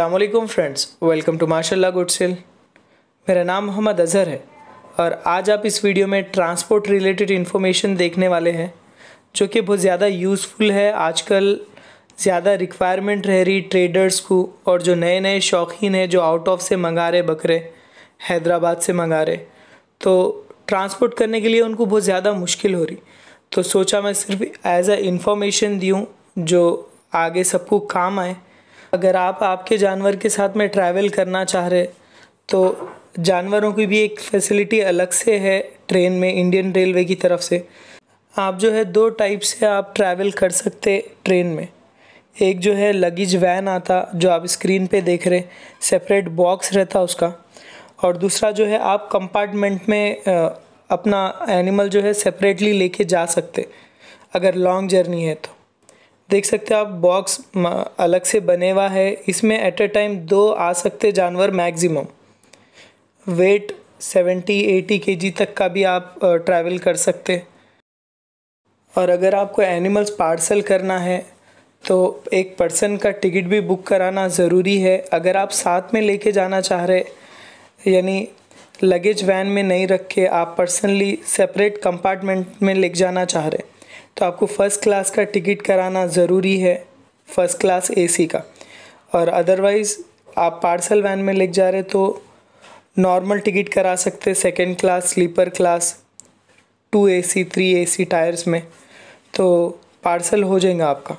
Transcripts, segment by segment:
अल्लाम friends welcome to माशाल्लाह गुड सेल मेरा नाम मोहम्मद अज़हर है और आज आप इस वीडियो में ट्रांसपोर्ट रिलेटेड इन्फॉर्मेशन देखने वाले हैं जो कि बहुत ज़्यादा यूज़फुल है आजकल ज़्यादा रिक्वायरमेंट रह रही ट्रेडर्स को और जो नए नए शौकीन हैं जो आउट ऑफ से मंगा रहे बकरे हैदराबाद से मंगा रहे तो ट्रांसपोर्ट करने के लिए उनको बहुत ज़्यादा मुश्किल हो रही तो सोचा मैं सिर्फ एज अ इन्फॉर्मेशन दूँ जो आगे सबको काम आए अगर आप आपके जानवर के साथ में ट्रैवल करना चाह रहे तो जानवरों की भी एक फैसिलिटी अलग से है ट्रेन में इंडियन रेलवे की तरफ से आप जो है दो टाइप से आप ट्रैवल कर सकते ट्रेन में एक जो है लगेज वैन आता जो आप स्क्रीन पे देख रहे सेपरेट बॉक्स रहता उसका और दूसरा जो है आप कंपार्टमेंट में अपना एनिमल जो है सेपरेटली लेके जा सकते अगर लॉन्ग जर्नी है तो देख सकते हो आप बॉक्स अलग से बने हुआ है इसमें एट अ टाइम दो आ सकते जानवर मैक्सिमम वेट 70 80 के तक का भी आप ट्रैवल कर सकते और अगर आपको एनिमल्स पार्सल करना है तो एक पर्सन का टिकट भी बुक कराना ज़रूरी है अगर आप साथ में लेके जाना चाह रहे यानी लगेज वैन में नहीं रख के आप पर्सनली सेपरेट कंपार्टमेंट में ले जाना चाह रहे तो आपको फ़र्स्ट क्लास का टिकट कराना ज़रूरी है फ़र्स्ट क्लास एसी का और अदरवाइज़ आप पार्सल वैन में ले जा रहे तो नॉर्मल टिकट करा सकते second class sleeper class two AC three AC tiers में तो पार्सल हो जाएगा आपका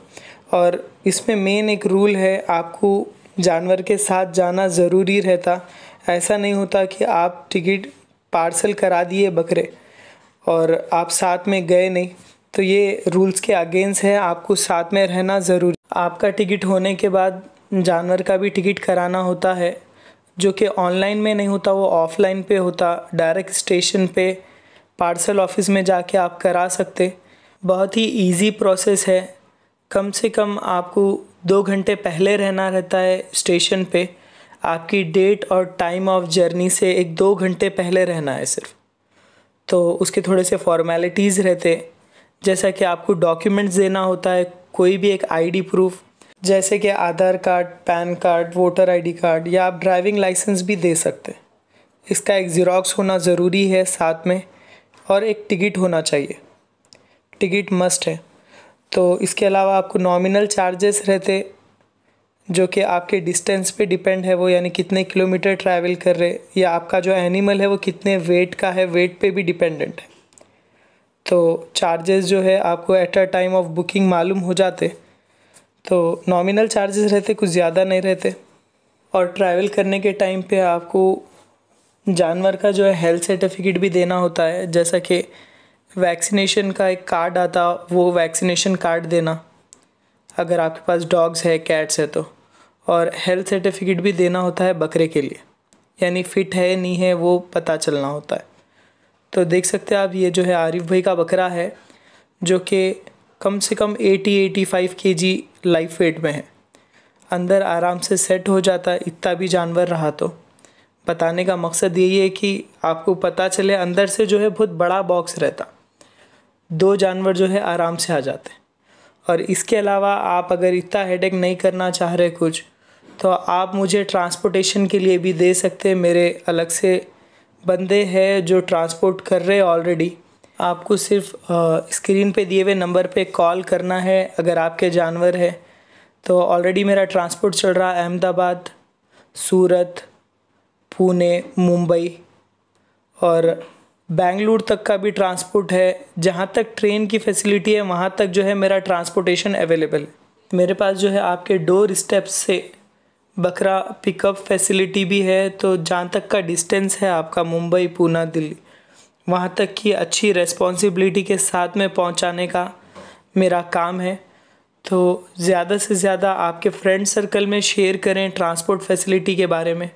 और इसमें मेन एक रूल है आपको जानवर के साथ जाना ज़रूरी रहता ऐसा नहीं होता कि आप टिकट पार्सल करा दिए बकरे और आप साथ में गए नहीं तो ये रूल्स के अगेंस्ट है आपको साथ में रहना ज़रूरी आपका टिकट होने के बाद जानवर का भी टिकट कराना होता है जो कि ऑनलाइन में नहीं होता वो ऑफलाइन पे होता डायरेक्ट स्टेशन पे पार्सल ऑफिस में जाके आप करा सकते बहुत ही इजी प्रोसेस है कम से कम आपको दो घंटे पहले रहना रहता है स्टेशन पे आपकी डेट और टाइम ऑफ जर्नी से एक दो घंटे पहले रहना है सिर्फ तो उसके थोड़े से फॉर्मेलिटीज़ रहते जैसा कि आपको डॉक्यूमेंट्स देना होता है कोई भी एक आईडी प्रूफ जैसे कि Aadhaar card PAN card voter ID card या आप ड्राइविंग लाइसेंस भी दे सकते हैं इसका एक जीरोक्स होना ज़रूरी है साथ में और एक टिकट होना चाहिए टिकट मस्ट है तो इसके अलावा आपको नॉमिनल चार्जेस रहते जो कि आपके डिस्टेंस पे डिपेंड है वो यानी कितने किलोमीटर ट्रैवल कर रहे या आपका जो एनिमल है वो कितने वेट का है वेट पे भी डिपेंडेंट है तो चार्जेस जो है आपको at a time of booking मालूम हो जाते तो नॉमिनल चार्जेस रहते कुछ ज़्यादा नहीं रहते और ट्रैवल करने के टाइम पे आपको जानवर का जो है हेल्थ सर्टिफिकेट भी देना होता है जैसा कि वैक्सीनेशन का एक कार्ड आता वो वैक्सीनेशन कार्ड देना अगर आपके पास डॉग्स है कैट्स है तो और हेल्थ सर्टिफिकेट भी देना होता है बकरे के लिए यानी फिट है नहीं है वो पता चलना होता है तो देख सकते हैं आप ये जो है आरिफ भाई का बकरा है जो कि कम से कम 80-85 केजी लाइफ वेट में है अंदर आराम से सेट हो जाता इतना भी जानवर रहा तो बताने का मकसद यही है कि आपको पता चले अंदर से जो है बहुत बड़ा बॉक्स रहता दो जानवर जो है आराम से आ जाते और इसके अलावा आप अगर इतना हेडेक नहीं करना चाह रहे कुछ तो आप मुझे ट्रांसपोर्टेशन के लिए भी दे सकते मेरे अलग से बंदे हैं जो ट्रांसपोर्ट कर रहे हैं ऑलरेडी आपको सिर्फ स्क्रीन पे दिए हुए नंबर पे कॉल करना है अगर आपके जानवर है तो ऑलरेडी मेरा ट्रांसपोर्ट चल रहा है अहमदाबाद सूरत पुणे मुंबई और बेंगलुरु तक का भी ट्रांसपोर्ट है जहाँ तक ट्रेन की फैसिलिटी है वहाँ तक जो है मेरा ट्रांसपोर्टेशन अवेलेबल मेरे पास जो है आपके डोर स्टेप से बकरा पिकअप फैसिलिटी भी है तो जहाँ तक का डिस्टेंस है आपका मुंबई पूना दिल्ली वहाँ तक की अच्छी रेस्पॉन्सिबिलिटी के साथ में पहुँचाने का मेरा काम है तो ज़्यादा से ज़्यादा आपके फ्रेंड सर्कल में शेयर करें ट्रांसपोर्ट फैसिलिटी के बारे में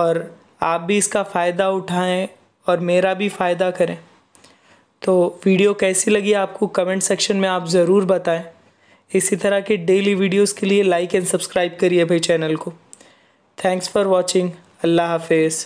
और आप भी इसका फ़ायदा उठाएं और मेरा भी फ़ायदा करें तो वीडियो कैसी लगी आपको कमेंट सेक्शन में आप ज़रूर बताएं इसी तरह के डेली वीडियोस के लिए लाइक एंड सब्सक्राइब करिए भाई चैनल को थैंक्स फॉर वॉचिंग अल्लाह हाफिज़